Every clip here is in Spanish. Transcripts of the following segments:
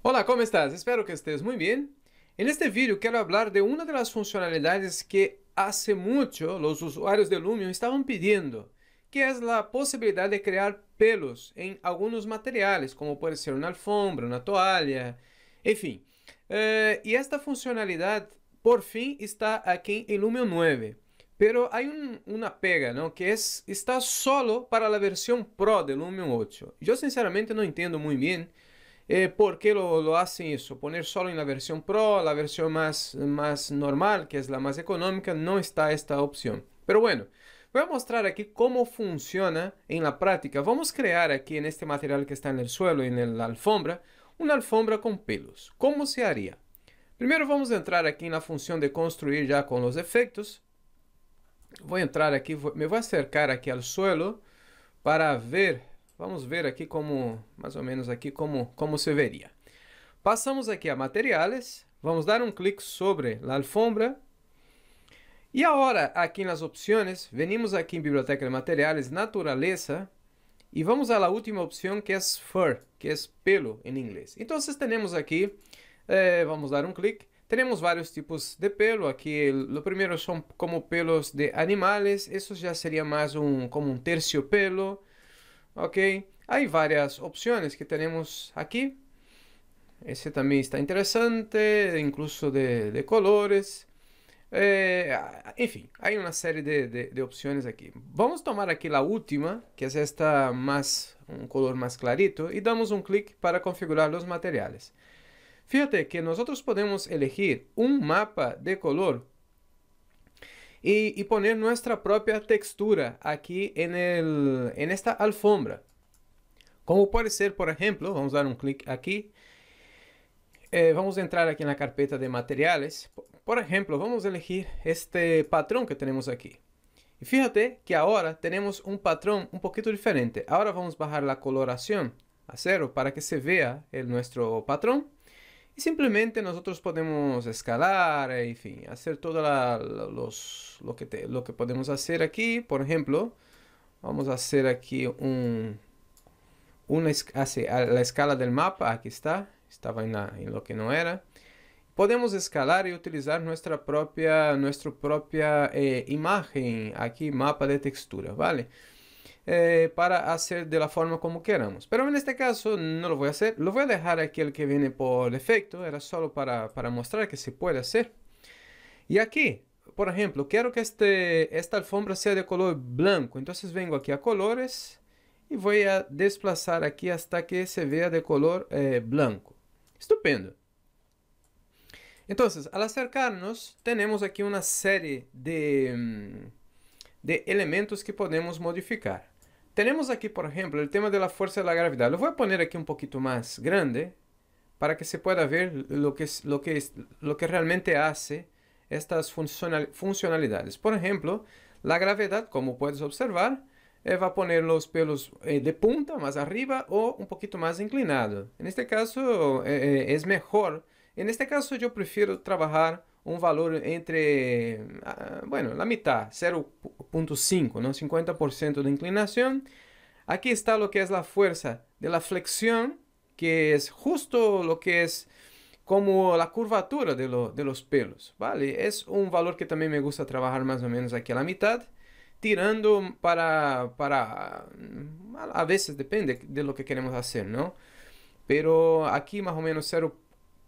Olá, como estás? Espero que estés muito bem. En este vídeo quero falar de uma das funcionalidades que hace muito os usuários de Lumion estavam pedindo, que é a possibilidade de criar pelos em alguns materiales, como eh, por ser uma alfombra, uma toalha, enfim. E esta funcionalidade, por fim, está aqui em Lumion 9. Pero há uma pega, não? Que es, está solo para a versão Pro de Lumion 8. Eu sinceramente não entendo muito bem. Eh, ¿Por qué lo, lo, hacen eso? Poner solo en la versión Pro, la versión más, más normal, que es la más económica, no está esta opción. Pero bueno, voy a mostrar aquí cómo funciona en la práctica. Vamos a crear aquí en este material que está en el suelo, en la alfombra, una alfombra con pelos. ¿Cómo se haría? Primero vamos a entrar aquí en la función de construir ya con los efectos. Voy a entrar aquí, me voy a acercar aquí al suelo para ver Vamos ver aqui como, mais ou menos aqui como, como se veria. Passamos aqui a materiais, vamos dar um clique sobre a alfombra. E agora, aqui nas opções, venimos aqui em Biblioteca de Materiais, Naturaleza, e vamos à última opção que é fur, que é pelo em inglês. Então, temos aqui, eh, vamos dar um clique, temos vários tipos de pelo. Aqui, o primeiro são como pelos de animais, isso já seria mais um como um terciopelo. ok hay varias opciones que tenemos aquí ese también está interesante incluso de, colores eh, en fin hay una serie de, de, opciones aquí vamos a tomar aquí la última que es esta más un color más clarito y damos un clic para configurar los materiales fíjate que nosotros podemos elegir un mapa de color y, poner nuestra propia textura aquí en, esta alfombra. Como puede ser, por ejemplo, vamos a dar un clic aquí. Eh, vamos a entrar aquí en la carpeta de materiales. Por ejemplo, vamos a elegir este patrón que tenemos aquí. Y fíjate que ahora tenemos un patrón un poquito diferente. Ahora vamos a bajar la coloración a cero para que se vea el, nuestro patrón simplemente nosotros podemos escalar, en eh, fin, hacer todo lo, que lo que podemos hacer aquí. Por ejemplo, vamos a hacer aquí una, la escala del mapa. Aquí está, estaba en, lo que no era. Podemos escalar y utilizar nuestra propia, propia eh, imagen, aquí mapa de textura, ¿vale? vale eh, para hacer de la forma como queramos. Pero en este caso no lo voy a hacer. Lo voy a dejar aquí el que viene por defecto. Era solo para, para mostrar que se puede hacer. Y aquí, por ejemplo, quiero que este, esta alfombra sea de color blanco. Entonces vengo aquí a colores y voy a desplazar aquí hasta que se vea de color eh, blanco. Estupendo. Entonces, al acercarnos, tenemos aquí una serie de, mm, de elementos que podemos modificar. Tenemos aquí, por ejemplo, el tema de la fuerza de la gravedad. Lo voy a poner aquí un poquito más grande para que se pueda ver lo que, es, lo que, es, lo que realmente hace estas funcional, funcionalidades. Por ejemplo, la gravedad, como puedes observar, eh, va a poner los pelos eh, de punta más arriba o un poquito más inclinado. En este caso eh, es mejor. En este caso yo prefiero trabajar un valor entre, ah, bueno, la mitad, 0.5, ¿no? 50% de inclinación. Aquí está lo que es la fuerza de la flexión, que es justo lo que es como la curvatura de, los pelos, ¿vale? Es un valor que también me gusta trabajar más o menos aquí a la mitad, tirando para, para, a veces depende de lo que queremos hacer, ¿no? Pero aquí más o menos 0.5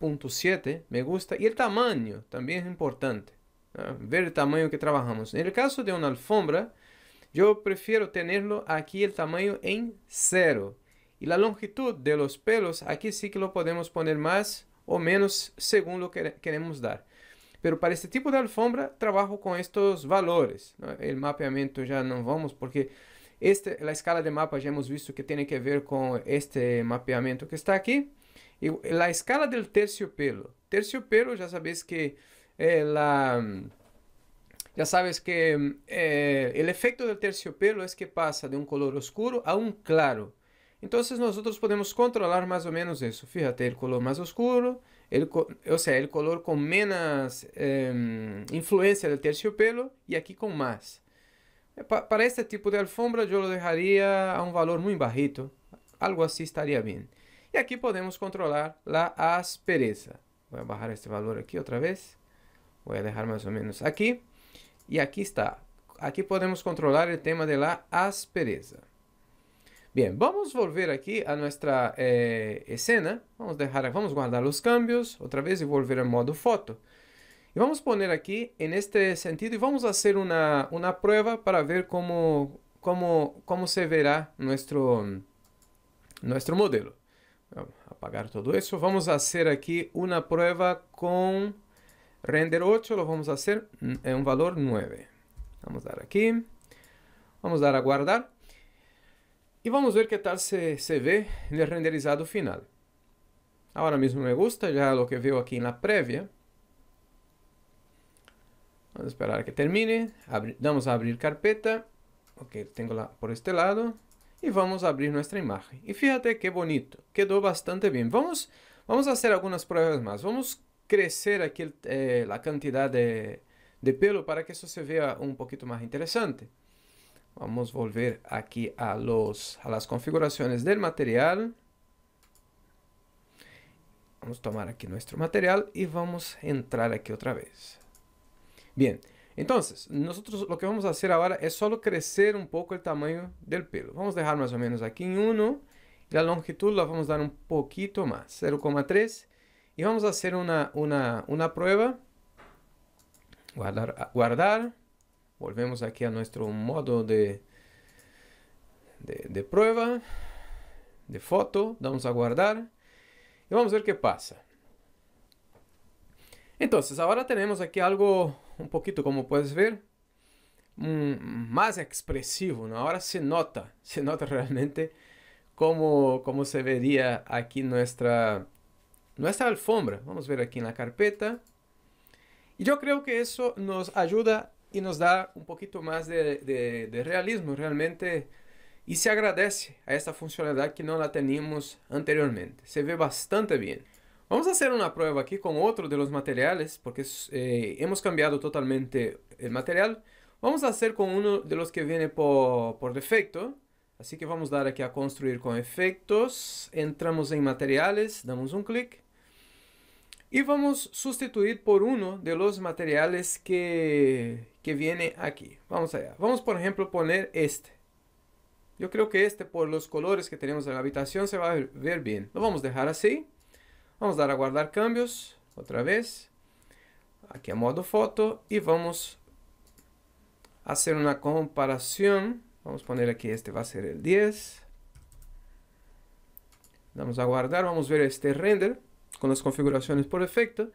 .7, me gusta y el tamaño también es importante. Ver el tamaño que trabajamos. En el caso de una alfombra, yo prefiero tenerlo aquí el tamaño en 0. Y la longitud de los pelos aquí sí que lo podemos poner más o menos según lo que queremos dar. Pero para este tipo de alfombra trabajo con estos valores. El mapeamiento ya no vamos porque este, la escala de mapa ya hemos visto que tiene que ver con este mapeamiento que está aquí. a escala del terciopelo. Terciopelo, já sabes que eh, la... sabes que eh, el efecto del terciopelo es é que passa de um color oscuro a um claro. Então, nós podemos controlar mais ou menos isso. Fíjate, o color mais oscuro, el, o sea, o color com menos eh, influencia do terciopelo e aqui com mais. Eh, pa para este tipo de alfombra eu lo deixaria a um valor muito bajito. Algo assim estaria bem. E aqui podemos controlar a aspereza. Vou barrar este valor aqui outra vez. Vou deixar mais ou menos aqui. E aqui está. Aqui podemos controlar o tema de la aspereza. Bem, vamos volver aqui a nossa eh, escena. Vamos deixar, vamos guardar os cambios outra vez e volver ao modo foto. E vamos pôr aqui este sentido e vamos fazer uma uma prova para ver como como como se verá nosso nosso modelo. apagar todo eso. Vamos a hacer aquí una prueba con render 8. Lo vamos a hacer en un valor 9. Vamos a dar aquí. Vamos a dar a guardar. Y vamos a ver qué tal se, ve el renderizado final. Ahora mismo me gusta ya lo que veo aquí en la previa. Vamos a esperar a que termine. vamos a abrir carpeta. Ok, tengo la por este lado y vamos a abrir nuestra imagen. Y fíjate qué bonito, quedó bastante bien. Vamos, vamos a hacer algunas pruebas más. Vamos a crecer aquí eh, la cantidad de, pelo para que eso se vea un poquito más interesante. Vamos a volver aquí a, los, a las configuraciones del material. Vamos a tomar aquí nuestro material y vamos a entrar aquí otra vez. Bien. Entonces, nosotros lo que vamos a hacer ahora es solo crecer un poco el tamaño del pelo. Vamos a dejar más o menos aquí en 1. La longitud la vamos a dar un poquito más, 0,3. Y vamos a hacer una, prueba. Guardar, guardar. Volvemos aquí a nuestro modo de, de, prueba, de foto. Vamos a guardar. Y vamos a ver qué pasa. Entonces, ahora tenemos aquí algo un poquito, como puedes ver, mm, más expresivo. ¿no? Ahora se nota, se nota realmente cómo, cómo se vería aquí nuestra, nuestra alfombra. Vamos a ver aquí en la carpeta. Y yo creo que eso nos ayuda y nos da un poquito más de, de realismo realmente. Y se agradece a esta funcionalidad que no la teníamos anteriormente. Se ve bastante bien. Vamos a hacer una prueba aquí con otro de los materiales, porque eh, hemos cambiado totalmente el material. Vamos a hacer con uno de los que viene por, por defecto. Así que vamos a dar aquí a construir con efectos. Entramos en materiales, damos un clic. Y vamos a sustituir por uno de los materiales que, que viene aquí. Vamos allá. Vamos por ejemplo poner este. Yo creo que este por los colores que tenemos en la habitación se va a ver bien. Lo vamos a dejar así. Vamos dar a guardar cambios, otra vez. aquí a modo foto y vamos a hacer una comparación Vamos a poner aquí este va a ser el 10. vamos a guardar, vamos a ver este render con las configuraciones por efecto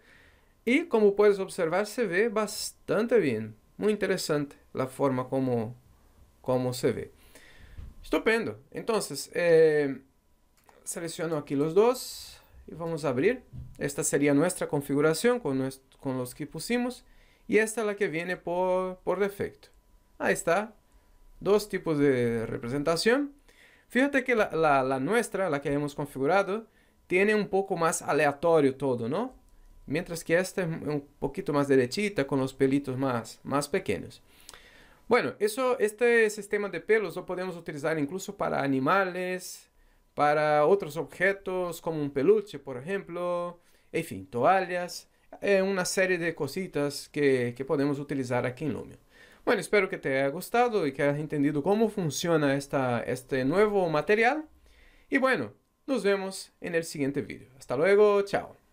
y como puedes observar, se ve bastante bien muy interesante la forma como, como se ve Estupendo. entonces eh, selecciono aquí los dos y vamos a abrir. Esta sería nuestra configuración con, con los que pusimos y esta es la que viene por, defecto. Ahí está, dos tipos de representación. Fíjate que la, nuestra, la que hemos configurado, tiene un poco más aleatorio todo, ¿no? Mientras que esta es un poquito más derechita, con los pelitos más, más pequeños. Bueno, eso, este sistema de pelos lo podemos utilizar incluso para animales, para otros objetos como un peluche, por ejemplo, en fin, toallas, eh, una serie de cositas que, que podemos utilizar aquí en Lumio. Bueno, espero que te haya gustado y que hayas entendido cómo funciona esta, este nuevo material. Y bueno, nos vemos en el siguiente vídeo. Hasta luego, chao.